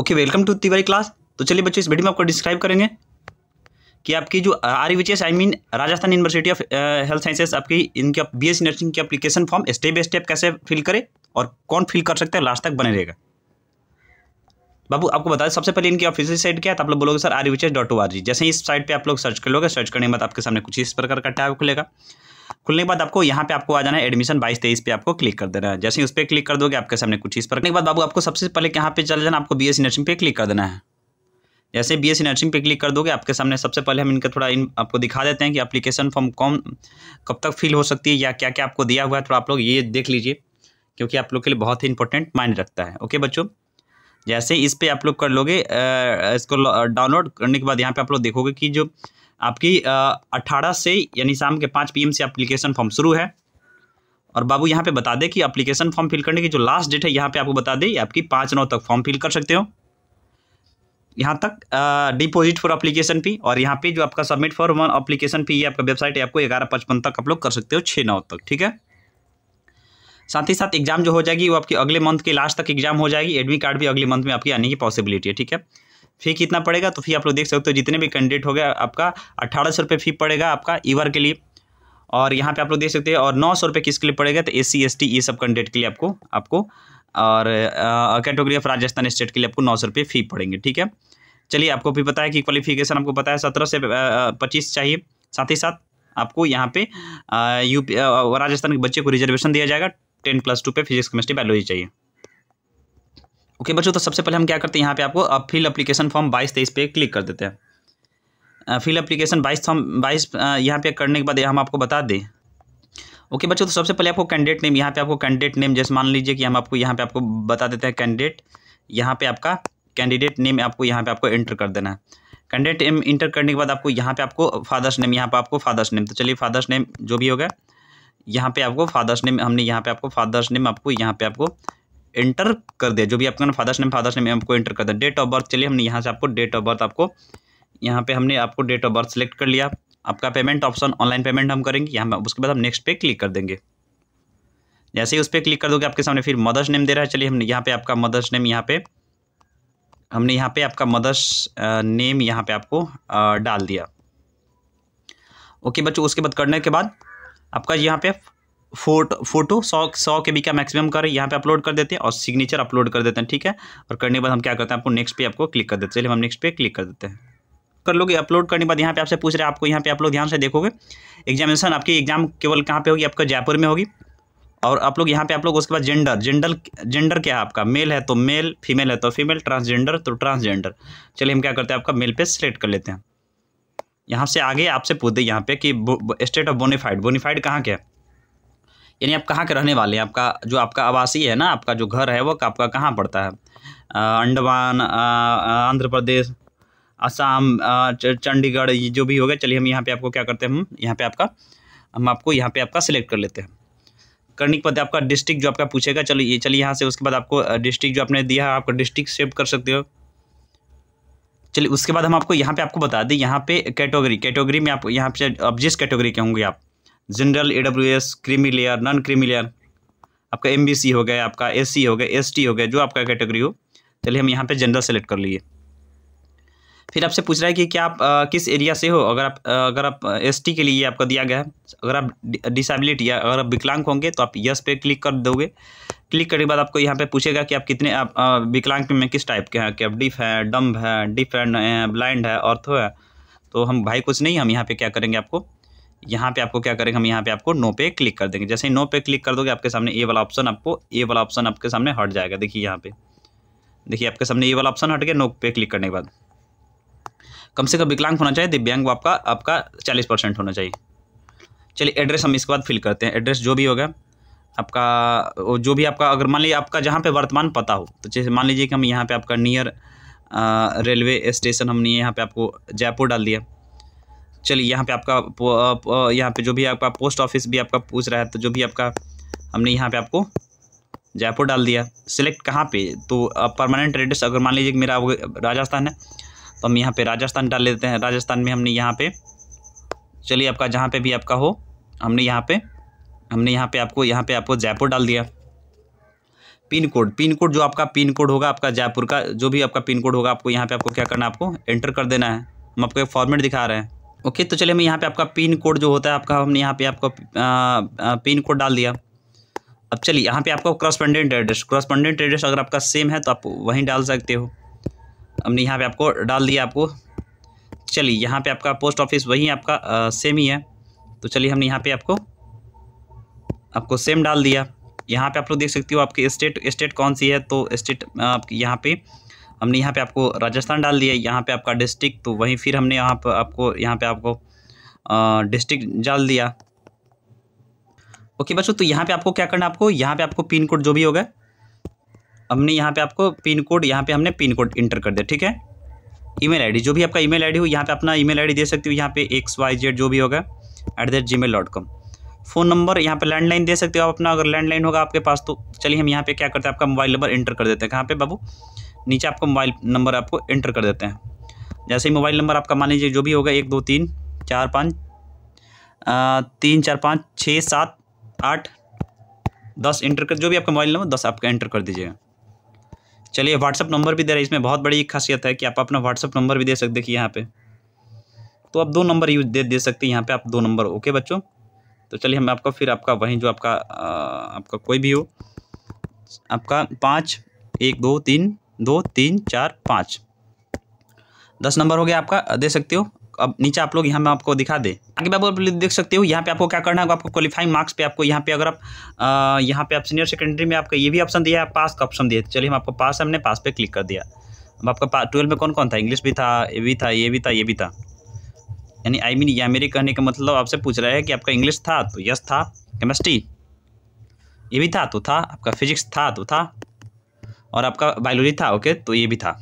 okay welcome to Tiwari class तो चलिए बच्चों इस वीडियो में आपको डिस्क्राइब करेंगे कि आपकी जो R I I mean Rajasthan university of health sciences आपकी इनकी बी एस नर्सिंग की application form step by step कैसे फिल करें और कौन फिल कर सकते हैं लास्ट तक बने रहेगा बाबू आपको बता दें सबसे पहले इनकी ऑफिशियल साइट क्या है तो आप लोग बोलोगे sir R U dot O R G जैसे इस साइट पर आप लोग सर्च कर लोगे सर्च करने के बाद आपके सामने कुछ इस प्रकार का टैब खुलेगा खुलने के बाद आपको यहाँ पे आपको आ जाना है एडमिशन बाईस तेईस पे आपको क्लिक कर देना है जैसे ही उस पर क्लिक कर दोगे आपके सामने कुछ इस पर के बाद बाबू आपको सबसे पहले यहाँ पे चले जाना आपको बी एस नर्सिंग पे क्लिक कर देना है जैसे बी एस नर्सिंग पे क्लिक कर दोगे आपके सामने सबसे पहले हम इनका थोड़ा इन आपको दिखा देते हैं कि अपलीकेशन फॉर्म कौन कब तक फिल हो सकती है या क्या क्या आपको दिया हुआ है थोड़ा तो आप लोग ये देख लीजिए क्योंकि आप लोग के लिए बहुत ही इंपॉर्टेंट मायने रखता है ओके बच्चों जैसे इस पर आप लोग कर लोगे इसको डाउनलोड करने के बाद यहाँ पे आप लोग देखोगे कि जो आपकी अट्ठारह से यानी शाम के पाँच पी से अप्लीकेशन फॉर्म शुरू है और बाबू यहाँ पे बता दे कि अप्लीकेशन फॉर्म फिल करने की जो लास्ट डेट है यहाँ पे आपको बता दे आपकी पाँच नौ तक फॉर्म फिल कर सकते हो यहाँ तक डिपॉजिट फॉर अप्लीकेशन फी और यहाँ पे जो आपका submit for one application fee ये आपका वेबसाइट है आपको ग्यारह पचपन तक आप लोग कर सकते हो छः नौ तक ठीक है साथ ही साथ एग्जाम जो हो जाएगी वो आपकी अगले मंथ के लास्ट तक एग्जाम हो जाएगी एडमिट कार्ड भी अगले मंथ में आपकी आने की पॉसिबिलिटी है ठीक है फी कितना पड़ेगा तो फी आप लोग देख सकते हो जितने भी कैंडिडेट हो गया आपका अट्ठारह सौ रुपये फी पड़ेगा आपका ईवर के लिए और यहाँ पे आप लोग देख सकते हैं और नौ सौ रुपये किसके लिए पड़ेगा तो एस सी एस टी ये सब कैंडिडेट के लिए आपको आपको और कैटेगरी ऑफ राजस्थान स्टेट के लिए आपको नौ सौ रुपये फ़ी पड़ेंगे ठीक है चलिए आपको भी पता है कि क्वालिफिकेशन आपको पता है सत्रह से पच्चीस चाहिए साथ ही साथ आपको यहाँ पे यू राजस्थान के बच्चे को रिजर्वेशन दिया जाएगा टेन प्लस टू पे फिजिक्स केमिस्ट्री बायोलॉजी चाहिए ओके बच्चों तो सबसे पहले हम क्या करते हैं यहाँ पे आपको अब फिल अप्लीकेशन फॉर्म बाईस तेईस पे क्लिक कर देते हैं फिल अप्लीकेशन बाईस फॉर्म बाईस यहाँ पे करने के बाद हम आपको बता दें ओके बच्चों तो सबसे पहले आपको कैंडिडेट नेम यहाँ पे आपको कैंडिडेट नेम जैसे मान लीजिए कि हम आपको यहाँ पे आपको बता देते हैं कैंडिडेट यहाँ पे आपका कैंडिडेट नेम आपको यहाँ पे आपको एंटर कर देना है कैंडिडेट नेम इंटर करने के बाद आपको यहाँ पे आपको फादर्स नेम यहाँ पे आपको फादर्स नेम तो चलिए फादर्स नेम जो भी होगा यहाँ पे आपको फादर्स नेम हमने यहाँ पे आपको फादर्स नेम आपको यहाँ पे आपको एंटर कर दिया जो भी आपका फादर्स नेम फादर्स नेम आपको एंटर कर दिया डेट ऑफ बर्थ चलिए हमने यहाँ से आपको डेट ऑफ बर्थ आपको यहाँ पे हमने आपको डेट ऑफ बर्थ सेलेक्ट कर लिया आपका पेमेंट ऑप्शन ऑनलाइन पेमेंट हम करेंगे यहाँ उसके बाद हम नेक्स्ट पे क्लिक कर देंगे जैसे ही उस पर क्लिक कर दोगे आपके सामने फिर मदर्स नेम दे रहा है चलिए हमने यहाँ पे आपका मदर्स नेम यहाँ पे हमने यहाँ पे आपका मदर्स नेम यहाँ पे आपको डाल दिया ओके बच्चों उसके बाद करने के बाद आपका यहाँ पे फोट फोटो सौ सौ के बी का मैक्सिमम कर यहाँ पे अपलोड कर देते हैं और सिग्नेचर अपलोड कर देते हैं ठीक है और करने के बाद हम क्या करते हैं आपको नेक्स्ट पे आपको क्लिक कर देते हैं चलिए हम नेक्स्ट पे क्लिक कर देते हैं कर लोगे अपलोड करने के बाद यहाँ पे आपसे पूछ रहे हैं आपको यहाँ पे आप लोग ध्यान से देखोगे एग्जामिनेशन आपकी एग्जाम केवल कहाँ पर होगी आपका जयपुर में होगी और आप लोग यहाँ पे आप लोग उसके बाद जेंडर जेंडर जेंडर क्या है आपका मेल है तो मेल फीमेल है तो फीमेल ट्रांसजेंडर तो ट्रांसजेंडर चलिए हम क्या करते हैं आपका मेल पे सेलेक्ट कर लेते हैं यहाँ से आगे आपसे पूछ दे यहाँ पे कि स्टेट ऑफ बोनीफाइड बोनीफाइड कहाँ के यानी आप कहाँ के रहने वाले हैं आपका जो आपका आवासीय है ना आपका जो घर है वो आपका कहाँ पड़ता है अंडमान आंध्र प्रदेश असम चंडीगढ़ ये जो भी हो गया चलिए हम यहाँ पे आपको क्या करते हैं हम यहाँ पे आपका हम आपको यहाँ पे आपका सिलेक्ट कर लेते हैं करने के बाद आपका डिस्ट्रिक्ट जो आपका पूछेगा चलो ये चलिए यहाँ से उसके बाद आपको डिस्ट्रिक्ट जो आपने दिया है आपका डिस्ट्रिक्ट सेव कर सकते हो चलिए उसके बाद हम आपको यहाँ पे आपको बता दें यहाँ पे कैटेगरी कैटेगरी में आप यहाँ पे अब जिस कैटेगरी के होंगे आप general A W S creamy layer non creamy layer आपका एम बी सी हो गया आपका एस सी हो गया एस टी हो गया जो आपका कैटेगरी हो चलिए हम यहाँ पे जनरल सेलेक्ट कर लिए फिर आपसे पूछ रहा है कि क्या आप आ, किस एरिया से हो अगर आप आ, अगर आप एसटी के लिए आपका दिया गया है अगर आप डिसेबिलिटी या अगर आप विकलांग होंगे तो आप यस पे क्लिक कर दोगे क्लिक करने के बाद आपको यहाँ पे पूछेगा कि आप कितने आप विकलांग में किस टाइप के हैं कि आप डिफ हैं डम्ब हैं डिफ हैं ब्लाइंड है ऑर्थो है तो हम भाई कुछ नहीं हम यहाँ पर क्या करेंगे आपको यहाँ पे आपको क्या करेंगे हम यहाँ पे आपको नो पे क्लिक कर देंगे जैसे ही नो पे क्लिक कर दोगे आपके सामने ए वाला ऑप्शन आपको ए वाला ऑप्शन आपके सामने हट जाएगा देखिए यहाँ पे देखिए आपके सामने ए वाला ऑप्शन हट गया नो पे क्लिक करने के बाद कम से कम विकलांग होना चाहिए दिव्यांग आपका आपका चालीस परसेंट होना चाहिए चलिए एड्रेस हम इसके बाद फिल करते हैं एड्रेस जो भी होगा आपका जो भी आपका अगर मान लीजिए आपका जहाँ पे वर्तमान पता हो तो जैसे मान लीजिए कि हम यहाँ पे आपका नियर रेलवे स्टेशन हमने यहाँ पे आपको जयपुर डाल दिया चलिए यहाँ पे आपका यहाँ पे जो भी आपका पोस्ट ऑफिस भी आपका पूछ रहा है तो जो भी आपका हमने यहाँ पे आपको जयपुर डाल दिया सिलेक्ट कहाँ पे तो परमानेंट एड्रेस अगर मान लीजिए कि मेरा राजस्थान है तो हम यहाँ पे राजस्थान डाल लेते हैं राजस्थान में हमने यहाँ पे चलिए आपका जहाँ पे भी आपका हो हमने यहाँ पे हमने यहाँ पे आपको यहाँ पे आपको जयपुर डाल दिया पिन कोड पिन कोड जो आपका पिन कोड होगा आपका जयपुर का जो भी आपका पिन कोड होगा आपको यहाँ पे आपको क्या करना है आपको एंटर कर देना है हम आपको एक फॉर्मेट दिखा रहे हैं ओके तो चलिए हमें यहाँ पे आपका पिन कोड जो होता है आपका हमने यहाँ पे आपको पिन कोड डाल दिया अब चलिए यहाँ पे आपका क्रॉसपेंडेंट एड्रेस क्रॉसपेंडेंट एड्रेस अगर आपका सेम है तो आप वहीं डाल सकते हो हमने यहाँ पे आपको डाल दिया आपको चलिए यहाँ पे आपका पोस्ट ऑफिस वही आपका आ, सेम ही है तो चलिए हमने यहाँ पे आपको आपको सेम डाल दिया यहाँ पे आप लोग देख सकते हो आपके स्टेट स्टेट कौन सी है तो स्टेट आप यहाँ पे हमने यहाँ पे आपको राजस्थान डाल दिया यहाँ पे आपका डिस्ट्रिक्ट तो वहीं फिर हमने यहाँ पर आपको यहाँ पे आपको डिस्ट्रिक्ट डाल दिया ओके बच्चों तो यहाँ पे आपको क्या करना है आपको यहाँ पे आपको पिन कोड जो भी होगा हमने यहाँ पे आपको पिन कोड यहाँ पे हमने पिन कोड इंटर कर दिया ठीक है ईमेल आईडी जो भी आपका ईमेल आईडी हो यहाँ पे अपना ईमेल आईडी दे सकते हो यहाँ पे एक्स वाई जेड जो भी होगा at the rate gmail dot com phone number यहाँ पे लैंडलाइन दे सकते हो आप अपना अगर लैंडलाइन होगा आपके पास तो चलिए हम यहाँ पे क्या करते हैं आपका मोबाइल नंबर इंटर कर देते हैं कहाँ पे बाबू नीचे आपका मोबाइल नंबर आपको इंटर कर देते हैं जैसे ही मोबाइल नंबर आपका मान लीजिए जो भी होगा एक दो तीन चार पाँच तीन चार पाँच छः सात आठ दस इंटर कर जो भी आपका मोबाइल नंबर दस आपका इंटर कर दीजिएगा चलिए व्हाट्सअप नंबर भी दे रहा है इसमें बहुत बड़ी खासियत है कि आप अपना व्हाट्सअप नंबर भी दे सकते देखिए यहाँ पे तो आप दो नंबर यूज दे दे सकते हैं यहाँ पे आप दो नंबर ओके बच्चों तो चलिए हम आपका फिर आपका वहीं जो आपका आपका कोई भी हो आपका पाँच एक दो तीन दो तीन चार पाँच दस नंबर हो गया आपका दे सकते हो अब नीचे आप लोग यहाँ मैं आपको दिखा दे आगे आप देख सकते हो यहाँ पे आपको क्या करना होगा आपको क्वालिफाइंग मार्क्स पे आपको यहाँ पे अगर आप यहाँ पे आप सीनियर सेकेंडरी में आपका ये भी ऑप्शन दिया है पास का ऑप्शन दिया चलिए हम आपको पास हमने पास पे क्लिक कर दिया अब आपका ट्वेल्व में कौन कौन था इंग्लिश भी था ये भी था ये भी था ये भी था यानी आई मीन या मेरे कहने का मतलब आपसे पूछ रहा है कि आपका इंग्लिश था तो यस था केमिस्ट्री ये भी था तो था आपका फिजिक्स था तो था और आपका बायोलॉजी था ओके तो ये भी था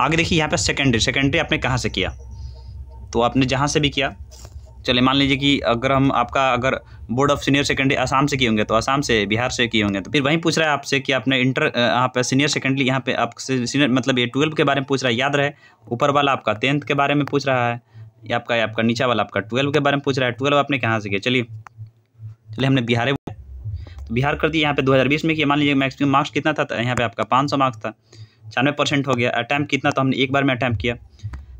आगे देखिए यहाँ पे सेकेंडरी सेकेंडरी आपने कहाँ से किया तो आपने जहाँ से भी किया चलिए मान लीजिए कि अगर हम आपका अगर board of senior secondary Assam से किए होंगे तो आसाम से बिहार से किए होंगे तो फिर वहीं पूछ रहा है आपसे कि आपने इंटर यहाँ पे सीनियर सेकेंडरी यहाँ पे आपसे सीनियर मतलब ये ट्वेल्व के बारे में पूछ रहा है याद रहे ऊपर वाला आपका टेंथ के बारे में पूछ रहा है या आपका या आपका नीचा वाला आपका ट्वेल्व के बारे में पूछ रहा है ट्वेल्व आपने कहाँ से किया चलिए चलिए हमने बिहार तो बिहार कर दिया यहाँ पे दो में किया मान लीजिए मैक्सिमम मार्क्स कितना था यहाँ पर आपका पाँच मार्क्स था छियानवे परसेंट हो गया अटैम्प कितना तो हमने एक बार में अटैम्प किया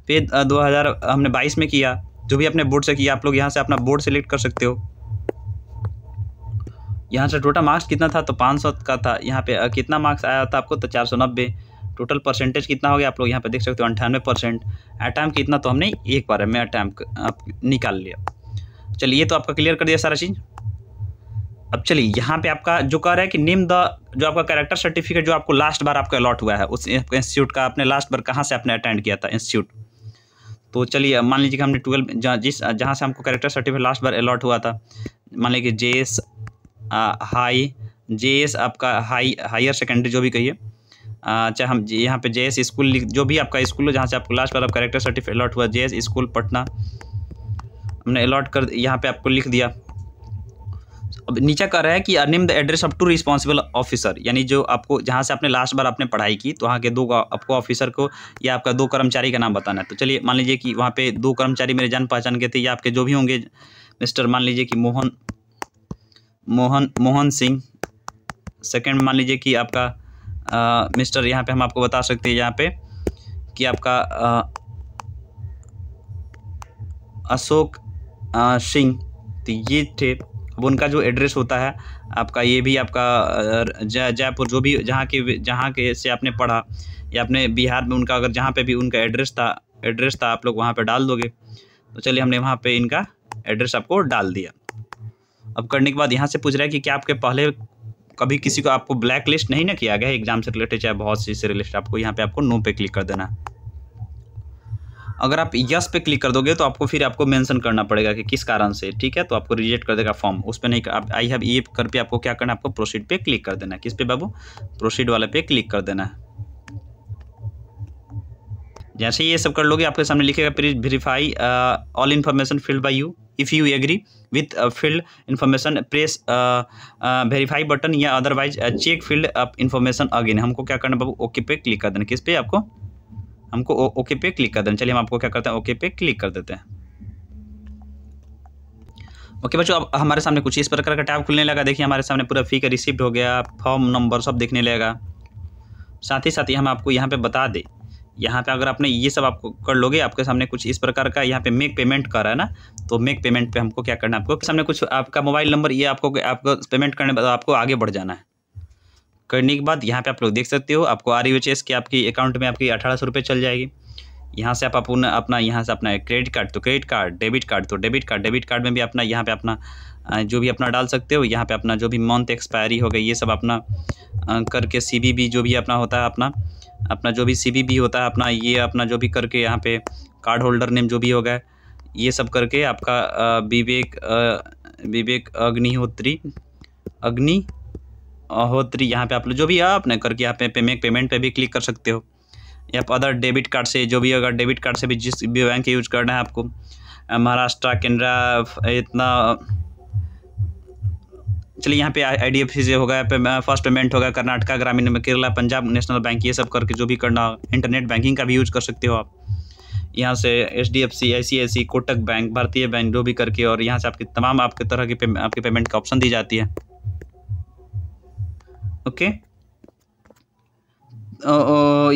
फिर दो हज़ार हमने बाईस में किया जो भी अपने बोर्ड से किया आप लोग यहाँ से अपना बोर्ड सेलेक्ट कर सकते हो यहाँ से टोटल मार्क्स कितना था तो पाँच सौ का था यहाँ पे कितना मार्क्स आया था आपको तो चार सौ नब्बे टोटल परसेंटेज कितना हो गया आप लोग यहाँ पे देख सकते हो अंठानवे परसेंट अटैम्प कितना तो हमने एक बार में अटैम्प निकाल लिया चलिए तो आपका क्लियर कर दिया सारा चीज़ अब चलिए यहाँ पे आपका जो कह रहा है कि नेम द जो आपका कैरेक्टर सर्टिफिकेट जो आपको लास्ट बार आपका अलॉट हुआ है उस इंस्टीट्यूट का आपने लास्ट बार कहाँ से आपने अटेंड किया था इंस्टीट्यूट तो चलिए मान लीजिए कि हमने ट्वेल्व जहाँ जिस जहाँ से हमको करेक्टर सर्टिफिकेट लास्ट बार अलॉट हुआ था मान लीजिए J S high J S आपका हाई हायर सेकेंडरी जो भी कहिए चाहे हम यहाँ पे जे एस स्कूल जो भी आपका स्कूल हो जहाँ से आपको लास्ट बार आप करेक्टर सर्टिफिकेट अलॉट हुआ जे एस स्कूल पटना हमने अलॉट कर यहाँ पे आपको लिख दिया अब नीचा कह रहा है कि अनिम the address up to responsible officer यानी जो आपको जहाँ से आपने लास्ट बार आपने पढ़ाई की तो वहाँ के दो आपको ऑफिसर को या आपका दो कर्मचारी का नाम बताना है तो चलिए मान लीजिए कि वहाँ पे दो कर्मचारी मेरे जान पहचान के थे या आपके जो भी होंगे मिस्टर मान लीजिए कि मोहन मोहन मोहन सिंह सेकेंड मान लीजिए कि आपका आ, मिस्टर यहाँ पर हम आपको बता सकते हैं यहाँ पर कि आपका अशोक सिंह तो ये थे अब उनका जो एड्रेस होता है आपका ये भी आपका जयपुर जो भी जहाँ के जहाँ के से आपने पढ़ा या आपने बिहार में उनका अगर जहाँ पे भी उनका एड्रेस था एड्रेस था आप लोग वहाँ पे डाल दोगे तो चलिए हमने वहाँ पे इनका एड्रेस आपको डाल दिया अब करने के बाद यहाँ से पूछ रहा है कि क्या आपके पहले कभी किसी को आपको ब्लैक लिस्ट नहीं ना किया गया एग्जाम से रिलेटेड चाहे बहुत सी से रिलेटेड आपको यहाँ पर आपको नो पे क्लिक कर देना अगर आप यस पे क्लिक कर दोगे तो आपको फिर आपको मेंशन करना पड़ेगा कि किस कारण से ठीक है तो आपको रिजेक्ट कर देगा फॉर्म उस पर नहीं आप आई हैव ये कर पे आपको क्या करना है आपको प्रोसीड पे क्लिक कर देना है किस पे बाबू प्रोसीड वाले पे क्लिक कर देना है जैसे ये सब कर लोगे आपके सामने लिखेगा please verify all information field by you if you agree with field information press verify button या otherwise check field up information again हमको क्या करना बाबू ओके पे क्लिक कर देना किस पे आपको हमको ओ, ओके पे क्लिक कर देना चलिए हम आपको क्या करते हैं ओके पे क्लिक कर देते हैं ओके बच्चों अब हमारे सामने कुछ इस प्रकार का टैब खुलने लगा देखिए हमारे सामने पूरा फी का रिसिप्ट हो गया फॉर्म नंबर सब देखने लगेगा साथ ही साथ ही हम आपको यहाँ पे बता दें यहाँ पे अगर आपने ये सब आपको कर लोगे आपके सामने कुछ इस प्रकार का यहाँ पे मेक पेमेंट कर रहा है ना तो मेक पेमेंट पे हमको क्या करना है आपको सामने कुछ आपका मोबाइल नंबर ये आपको आपको पेमेंट करने आपको आगे बढ़ जाना है करने के बाद यहाँ पे आप लोग देख सकते हो आपको आर यू एच एस के आपकी अकाउंट में आपकी अठारह सौ रुपये चल जाएगी यहाँ से आप अपना अपना यहाँ से अपना क्रेडिट कार्ड तो क्रेडिट कार्ड डेबिट कार्ड तो डेबिट कार्ड डेबिट कार्ड में भी अपना यहाँ पे अपना जो भी अपना डाल सकते हो यहाँ पे अपना जो भी मंथ एक्सपायरी हो गई ये सब अपना करके सी बी जो भी अपना होता है अपना अपना जो भी सी बी होता है अपना ये अपना जो भी करके यहाँ पे कार्ड होल्डर नेम जो भी हो गया ये सब करके आपका विवेक विवेक अग्निहोत्री अग्नि अहोत्री यहाँ पे आप लोग जो भी है अपने करके यहाँ पे पेमेंट पेमेंट पे भी क्लिक कर सकते हो या अदर डेबिट कार्ड से जो भी अगर डेबिट कार्ड से भी जिस भी बैंक यूज करना है आपको महाराष्ट्र केनरा इतना चलिए यहाँ पे आई डी एफ सी से होगा पे, फर्स्ट पेमेंट होगा कर्नाटका ग्रामीण में केरला पंजाब नेशनल बैंक ये सब करके जो भी करना इंटरनेट बैंकिंग का भी यूज कर सकते हो आप यहाँ से H D F C I C I C Kotak bank Bharatiya bank जो भी करके और यहाँ से आपकी तमाम आपके तरह की पे, आपके पेमेंट का ऑप्शन दी जाती है ओके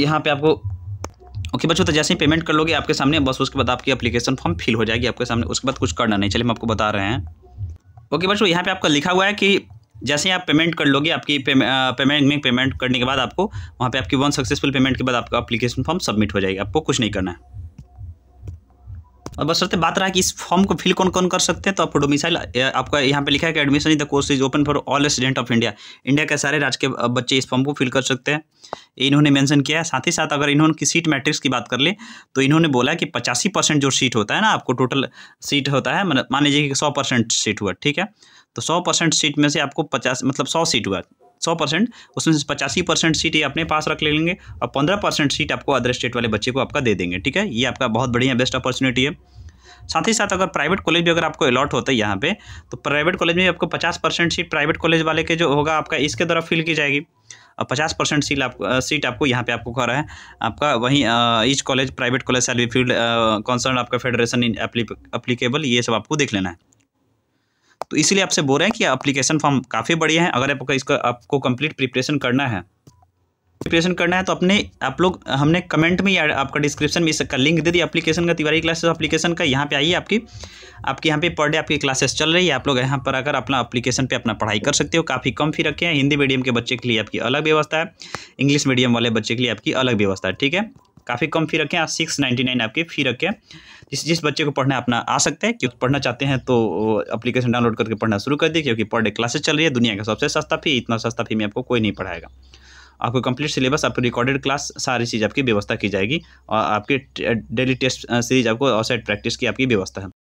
यहाँ पे आपको ओके बच्चों तो जैसे ही पेमेंट कर लोगे आपके सामने बस उसके बाद आपकी अप्लीकेशन फॉर्म फिल हो जाएगी आपके सामने उसके बाद कुछ करना नहीं चलिए हम आपको बता रहे हैं ओके बच्चों यहाँ पे आपका लिखा हुआ है कि जैसे ही आप पेमेंट कर लोगे आपकी पेमेंट में पेमेंट करने के बाद आपको वहाँ पे आपकी वन सक्सेसफुल पेमेंट के बाद आपका अपलीकेशन फॉर्म सबमिट हो जाएगी आपको कुछ नहीं करना है और बस सरते बात रहा कि इस फॉर्म को फिल कौन कौन कर सकते हैं तो आपको डोमिसाइल आपका यहाँ पे लिखा है कि admission in the course is open for all student of India India के सारे राज्य के बच्चे इस फॉर्म को फिल कर सकते हैं इन्होंने मेंशन किया है साथ ही साथ अगर इन्होंने की सीट मैट्रिक्स की बात कर ले तो इन्होंने बोला कि पचासी परसेंट जो सीट होता है ना आपको टोटल सीट होता है मान लीजिए कि सौ परसेंट सीट हुआ ठीक है तो सौ परसेंट सीट में से आपको पचास मतलब सौ सीट हुआ सौ परसेंट उसमें से पचासी परसेंट सीट ये अपने पास रख ले लेंगे और पंद्रह परसेंट सीट आपको अदर स्टेट वाले बच्चे को आपका दे देंगे ठीक है ये आपका बहुत बढ़िया बेस्ट अपॉर्चुनिटी है साथ ही साथ अगर प्राइवेट कॉलेज भी अगर आपको अलॉट होता है यहाँ पे तो प्राइवेट कॉलेज में आपको पचास परसेंट सीट प्राइवेट कॉलेज वाले के जो होगा आपका इसके द्वारा फिल की जाएगी और पचास परसेंट सीट आप सीट आपको यहाँ पे आपको कह है आपका वहीं each college private college selfie field concern आपका फेडरेशन इन अप्लीकेबल ये सब आपको देख लेना है तो इसीलिए आपसे बोल रहे हैं कि अप्लीकेशन फॉर्म काफ़ी बढ़िया है अगर आपको इसका आपको कंप्लीट प्रिपरेशन करना है प्रिपरेशन करना है तो अपने आप लोग हमने कमेंट में या आपका डिस्क्रिप्शन में इसका लिंक दे दिया एप्लीकेशन का तिवारी क्लासेस एप्लीकेशन का यहाँ पे आइए आपकी आपके यहाँ पे पर डे आपकी क्लासेस चल रही है आप लोग यहाँ पर आकर अपना एप्लीकेशन पे अपना पढ़ाई कर सकते हो काफ़ी कम फी रखे हैं हिंदी मीडियम के बच्चे के लिए आपकी अलग व्यवस्था है इंग्लिश मीडियम वाले बच्चे के लिए आपकी अलग व्यवस्था है ठीक है काफ़ी कम फी रखें हैं सिक्स नाइन्टी नाइन आपकी फ़ी रखें जिस जिस बच्चे को पढ़ना अपना आ सकते हैं क्योंकि पढ़ना चाहते हैं तो अपलीकेशन डाउनलोड करके पढ़ना शुरू कर दिए क्योंकि पर डे क्लासेस चल रही है दुनिया का सबसे सस्ता फी इतना सस्ता फी में आपको कोई नहीं पढ़ाएगा आपको कंप्लीट सिलेबस आपको रिकॉर्डेड क्लास सारी चीज़ आपकी व्यवस्था की जाएगी और आपकी डेली टेस्ट सीरीज आपको आउटसाइड प्रैक्टिस की आपकी व्यवस्था है